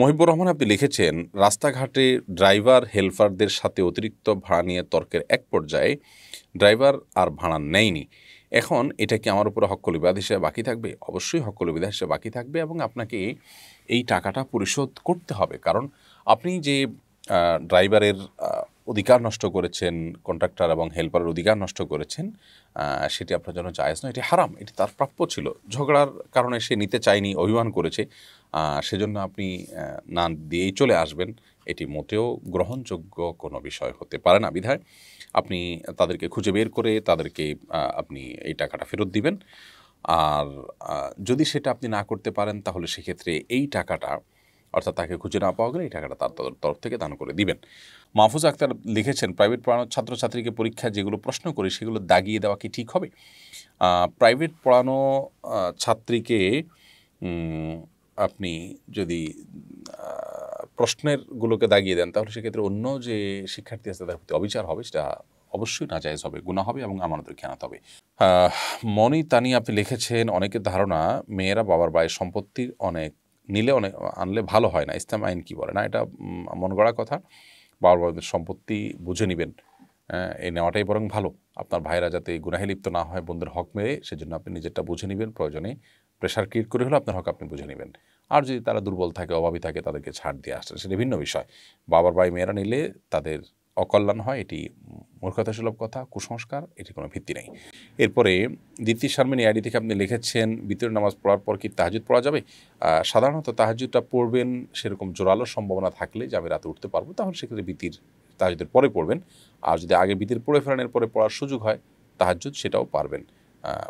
মহিবুর রহমান আপনি লিখেছেন রাস্তাঘাটে ড্রাইভার হেলপারদের সাথে অতিরিক্ত ভাড়া নিয়ে তর্কের এক পর্যায়ে ড্রাইভার আর ভাড়া নেয়নি এখন এটা কি আমার উপরে হক্কল বিবাদ হিসেবে বাকি থাকবে অবশ্যই হক্কল বিবাদ হিসেবে বাকি থাকবে এবং আপনাকে এই টাকাটা পরিশোধ করতে হবে কারণ আপনি যে ড্রাইভারের অধিকার নষ্ট করেছেন কন্ট্রাক্টর এবং হেল্পারের অধিকার নষ্ট করেছেন সেটি আপনার জন্য জায়েজ নয় এটি হারাম এটি তার প্রাপ্য ছিল ঝগড়ার কারণে সে নিতে চায়নি অভিমান করেছে সেজন্য আপনি না দিয়েই চলে আসবেন এটি মোটেও গ্রহণযোগ্য কোনো বিষয় হতে পারে না বিধায় আপনি তাদেরকে খুঁজে বের করে তাদেরকে আপনি এই টাকাটা ফেরত দিবেন আর যদি সেটা আপনি না করতে পারেন তাহলে সেক্ষেত্রে এই টাকাটা অর্থাৎ তাকে খুঁজে না পাওয়া গেলে এই টাকাটা তার তরফ থেকে দান করে দিবেন মাহফুজ আক্তার লিখেছেন প্রাইভেট পড়ানোর ছাত্রছাত্রীকে পরীক্ষা যেগুলো প্রশ্ন করি সেগুলো দাগিয়ে দেওয়া কি ঠিক হবে প্রাইভেট পড়ানো ছাত্রীকে আপনি যদি প্রশ্নেরগুলোকে দাগিয়ে দেন তাহলে সেক্ষেত্রে অন্য যে শিক্ষার্থী আছে তাদের প্রতি অবিচার হবে সেটা অবশ্যই নাজায়জ হবে গুণা হবে এবং আমানতের খেয়ানাতে হবে মনি তানি আপনি লিখেছেন অনেকের ধারণা মেয়েরা বাবার বায়ের সম্পত্তির অনেক নিলে অনেক আনলে ভালো হয় না ইসলাম আইন কি বলে না এটা মন গড়া কথা বাবার বাবাদের সম্পত্তি বুঝে নেবেন এই নেওয়াটাই বরং ভালো আপনার ভাইরা যাতে গুনাহে লিপ্ত না হয় বন্ধুর হক মেরে সেজন্য আপনি নিজেরটা বুঝে নেবেন প্রয়োজনে প্রেশার ক্রিয়েট করে হলেও আপনার হক আপনি বুঝে নেবেন আর যদি তারা দুর্বল থাকে অভাবী থাকে তাদেরকে ছাড় দিয়ে আসছে সেটা ভিন্ন বিষয় বাবার ভাই মেয়েরা নিলে তাদের অকল্যাণ হয় এটি মূর্খতাসুলভ সুলভ কথা কুসংস্কার এটি কোনো ভিত্তি নেই এরপরে দীপ্তি শর্মিনী আইডি থেকে আপনি লিখেছেন বিতর নামাজ পড়ার পর কি তাহাজুদ পড়া যাবে সাধারণত তাহাজুদটা পড়বেন সেরকম জোরালো সম্ভাবনা থাকলে যে আমি রাতে উঠতে পারবো তাহলে সেক্ষেত্রে বিতির তাহাজুদের পরে পড়বেন আর যদি আগে বিতির পড়ে ফেলেন এরপরে পড়ার সুযোগ হয় তাহাজুদ সেটাও পারবেন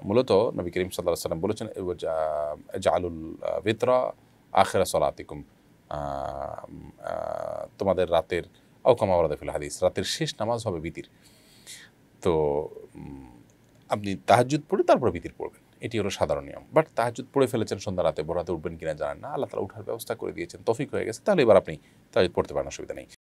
মূলত নবী করিম সাল্লাহ সাল্লাম বলেছেন জালুল বেতরা আখেরা সলাতিকুম তোমাদের রাতের অকমা ওরাদাফিল হাদিস রাতের শেষ নামাজ হবে বিতির তো আপনি তাহাজুদ পড়ে তারপরে বিতির পড়বেন এটি হলো সাধারণ নিয়ম বাট তাহাজুদ পড়ে ফেলেছেন সন্ধ্যা রাতে বড় রাতে উঠবেন কিনা জানেন না আল্লাহ তালা উঠার ব্যবস্থা করে দিয়েছেন তফিক হয়ে গেছে তাহলে এবার আপনি তাহাজুদ পড়তে পারেন অসুবিধা নেই